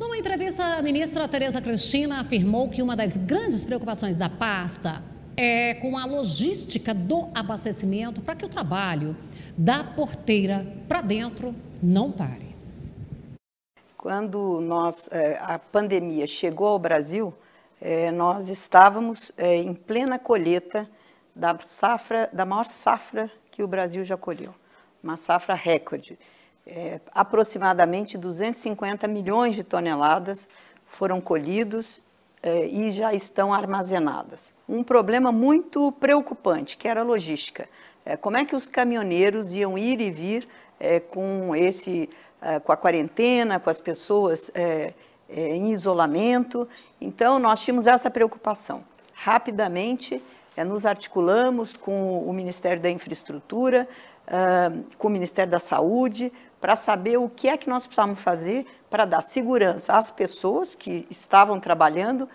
Numa entrevista, a ministra Tereza Cristina afirmou que uma das grandes preocupações da pasta é com a logística do abastecimento para que o trabalho da porteira para dentro não pare. Quando nós, é, a pandemia chegou ao Brasil, é, nós estávamos é, em plena colheita da safra, da maior safra que o Brasil já colheu, uma safra recorde é, aproximadamente 250 milhões de toneladas foram colhidos é, e já estão armazenadas. Um problema muito preocupante, que era a logística. É, como é que os caminhoneiros iam ir e vir é, com, esse, é, com a quarentena, com as pessoas é, em isolamento? Então, nós tínhamos essa preocupação. Rapidamente, é, nos articulamos com o Ministério da Infraestrutura, ah, com o Ministério da Saúde, para saber o que é que nós precisávamos fazer para dar segurança às pessoas que estavam trabalhando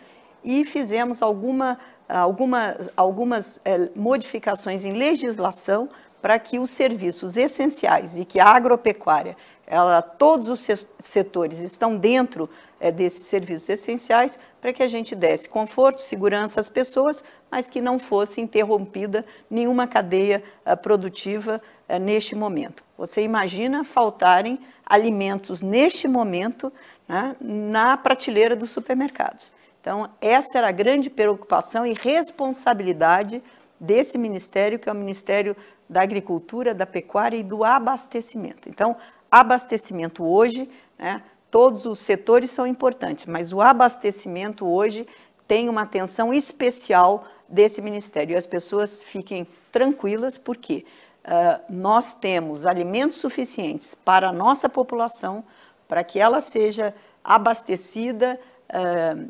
e fizemos alguma, alguma, algumas eh, modificações em legislação para que os serviços essenciais e que a agropecuária, ela, todos os setores estão dentro é, desses serviços essenciais, para que a gente desse conforto, segurança às pessoas, mas que não fosse interrompida nenhuma cadeia eh, produtiva eh, neste momento. Você imagina faltarem alimentos neste momento né, na prateleira dos supermercados. Então, essa era a grande preocupação e responsabilidade desse ministério, que é o Ministério da Agricultura, da Pecuária e do Abastecimento. Então, abastecimento hoje, né, todos os setores são importantes, mas o abastecimento hoje tem uma atenção especial desse ministério. E as pessoas fiquem tranquilas, porque uh, ah, nós temos alimentos suficientes para a nossa população, para que ela seja abastecida uh,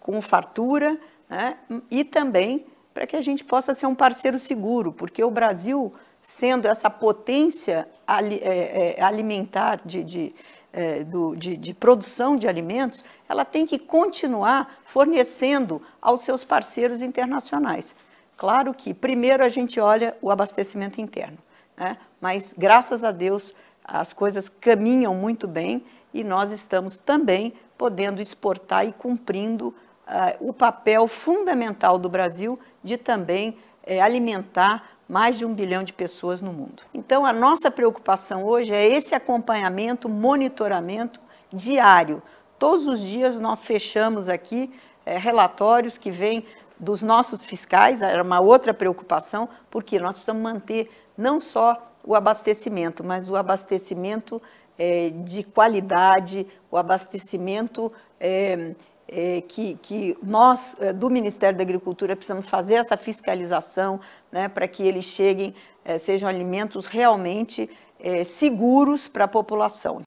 com fartura né, e também para que a gente possa ser um parceiro seguro, porque o Brasil, sendo essa potência é, é, alimentar de, de, é, de, de produção de alimentos, ela tem que continuar fornecendo aos seus parceiros internacionais. Claro que primeiro a gente olha o abastecimento interno, né? mas graças a Deus as coisas caminham muito bem e nós estamos também podendo exportar e cumprindo ah, o papel fundamental do Brasil de também eh, alimentar mais de um bilhão de pessoas no mundo. Então, a nossa preocupação hoje é esse acompanhamento, monitoramento diário. Todos os dias nós fechamos aqui eh, relatórios que vêm dos nossos fiscais, era uma outra preocupação, porque nós precisamos manter não só o abastecimento, mas o abastecimento é, de qualidade, o abastecimento é, é, que, que, nós, é, do Ministério da Agricultura, precisamos fazer essa fiscalização né, para que eles cheguem, é, sejam alimentos realmente é, seguros para a população.